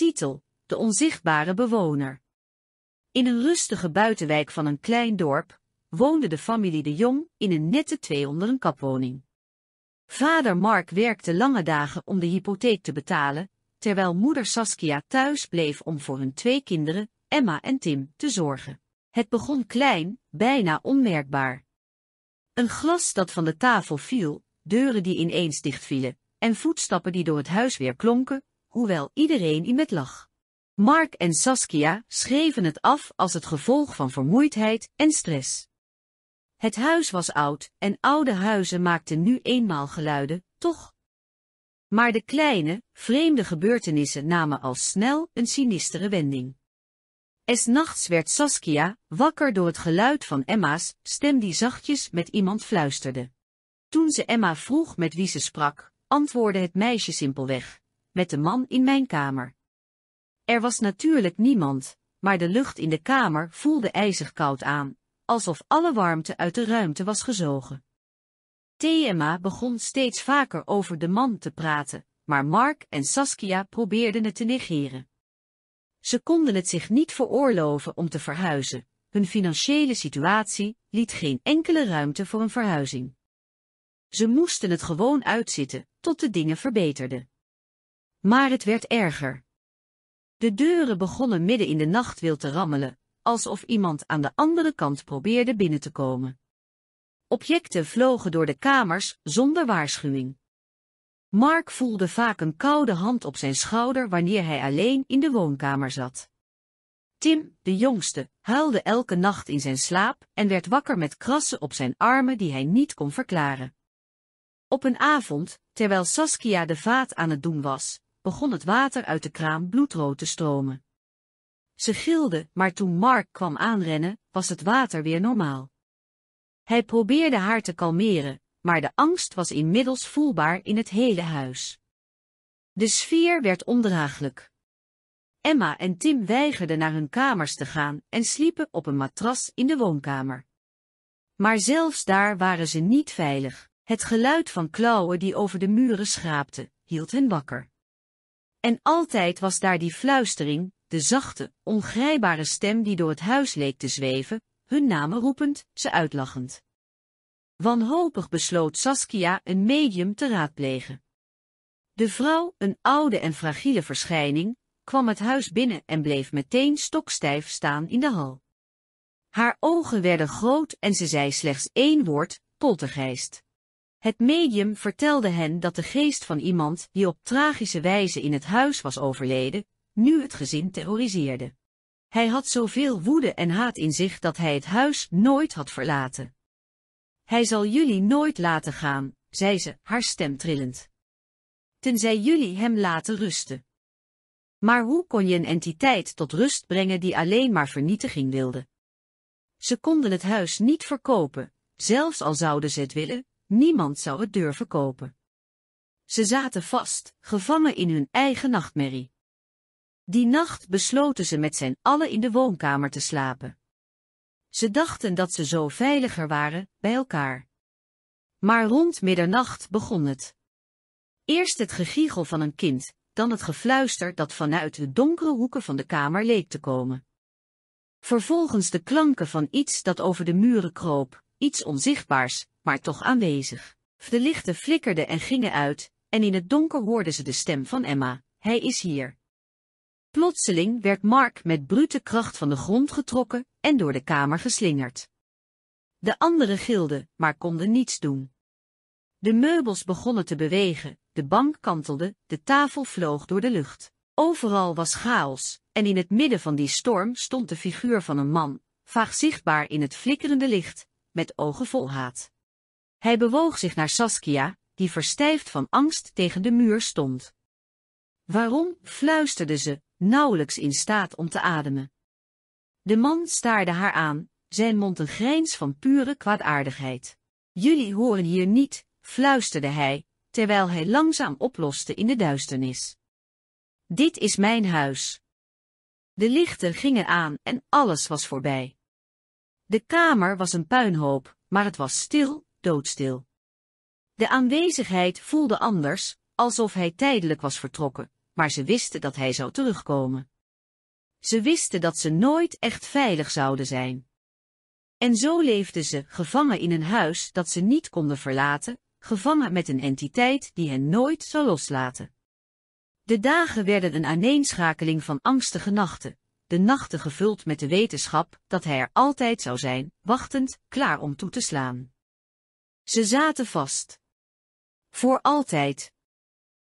Titel: De onzichtbare bewoner. In een rustige buitenwijk van een klein dorp woonde de familie De Jong in een nette twee onder een kapwoning. Vader Mark werkte lange dagen om de hypotheek te betalen, terwijl moeder Saskia thuis bleef om voor hun twee kinderen, Emma en Tim, te zorgen. Het begon klein, bijna onmerkbaar. Een glas dat van de tafel viel, deuren die ineens dichtvielen, en voetstappen die door het huis weer klonken, hoewel iedereen in met lag. Mark en Saskia schreven het af als het gevolg van vermoeidheid en stress. Het huis was oud en oude huizen maakten nu eenmaal geluiden, toch? Maar de kleine, vreemde gebeurtenissen namen al snel een sinistere wending. Es nachts werd Saskia wakker door het geluid van Emma's stem die zachtjes met iemand fluisterde. Toen ze Emma vroeg met wie ze sprak, antwoordde het meisje simpelweg met de man in mijn kamer. Er was natuurlijk niemand, maar de lucht in de kamer voelde ijzig koud aan, alsof alle warmte uit de ruimte was gezogen. Thema begon steeds vaker over de man te praten, maar Mark en Saskia probeerden het te negeren. Ze konden het zich niet veroorloven om te verhuizen, hun financiële situatie liet geen enkele ruimte voor een verhuizing. Ze moesten het gewoon uitzitten, tot de dingen verbeterden. Maar het werd erger. De deuren begonnen midden in de nacht wild te rammelen, alsof iemand aan de andere kant probeerde binnen te komen. Objecten vlogen door de kamers zonder waarschuwing. Mark voelde vaak een koude hand op zijn schouder wanneer hij alleen in de woonkamer zat. Tim, de jongste, huilde elke nacht in zijn slaap en werd wakker met krassen op zijn armen die hij niet kon verklaren. Op een avond, terwijl Saskia de vaat aan het doen was, begon het water uit de kraan bloedrood te stromen. Ze gilde, maar toen Mark kwam aanrennen, was het water weer normaal. Hij probeerde haar te kalmeren, maar de angst was inmiddels voelbaar in het hele huis. De sfeer werd ondraaglijk. Emma en Tim weigerden naar hun kamers te gaan en sliepen op een matras in de woonkamer. Maar zelfs daar waren ze niet veilig. Het geluid van klauwen die over de muren schraapten, hield hen wakker. En altijd was daar die fluistering, de zachte, ongrijpbare stem die door het huis leek te zweven, hun namen roepend, ze uitlachend. Wanhopig besloot Saskia een medium te raadplegen. De vrouw, een oude en fragiele verschijning, kwam het huis binnen en bleef meteen stokstijf staan in de hal. Haar ogen werden groot en ze zei slechts één woord, poltergeist. Het medium vertelde hen dat de geest van iemand die op tragische wijze in het huis was overleden, nu het gezin terroriseerde. Hij had zoveel woede en haat in zich dat hij het huis nooit had verlaten. Hij zal jullie nooit laten gaan, zei ze, haar stem trillend. Tenzij jullie hem laten rusten. Maar hoe kon je een entiteit tot rust brengen die alleen maar vernietiging wilde? Ze konden het huis niet verkopen, zelfs al zouden ze het willen, Niemand zou het durven kopen. Ze zaten vast, gevangen in hun eigen nachtmerrie. Die nacht besloten ze met zijn allen in de woonkamer te slapen. Ze dachten dat ze zo veiliger waren, bij elkaar. Maar rond middernacht begon het. Eerst het gegiegel van een kind, dan het gefluister dat vanuit de donkere hoeken van de kamer leek te komen. Vervolgens de klanken van iets dat over de muren kroop, iets onzichtbaars, maar toch aanwezig. De lichten flikkerden en gingen uit, en in het donker hoorden ze de stem van Emma, hij is hier. Plotseling werd Mark met brute kracht van de grond getrokken en door de kamer geslingerd. De anderen gilden, maar konden niets doen. De meubels begonnen te bewegen, de bank kantelde, de tafel vloog door de lucht. Overal was chaos, en in het midden van die storm stond de figuur van een man, vaag zichtbaar in het flikkerende licht, met ogen vol haat. Hij bewoog zich naar Saskia, die verstijfd van angst tegen de muur stond. Waarom? fluisterde ze, nauwelijks in staat om te ademen. De man staarde haar aan, zijn mond een grijns van pure kwaadaardigheid. Jullie horen hier niet, fluisterde hij, terwijl hij langzaam oploste in de duisternis. Dit is mijn huis. De lichten gingen aan en alles was voorbij. De kamer was een puinhoop, maar het was stil doodstil. De aanwezigheid voelde anders, alsof hij tijdelijk was vertrokken, maar ze wisten dat hij zou terugkomen. Ze wisten dat ze nooit echt veilig zouden zijn. En zo leefden ze, gevangen in een huis dat ze niet konden verlaten, gevangen met een entiteit die hen nooit zou loslaten. De dagen werden een aaneenschakeling van angstige nachten, de nachten gevuld met de wetenschap dat hij er altijd zou zijn, wachtend, klaar om toe te slaan. Ze zaten vast. Voor altijd.